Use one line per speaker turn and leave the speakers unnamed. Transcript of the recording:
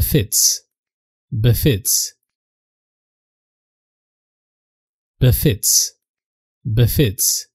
befits befits befits befits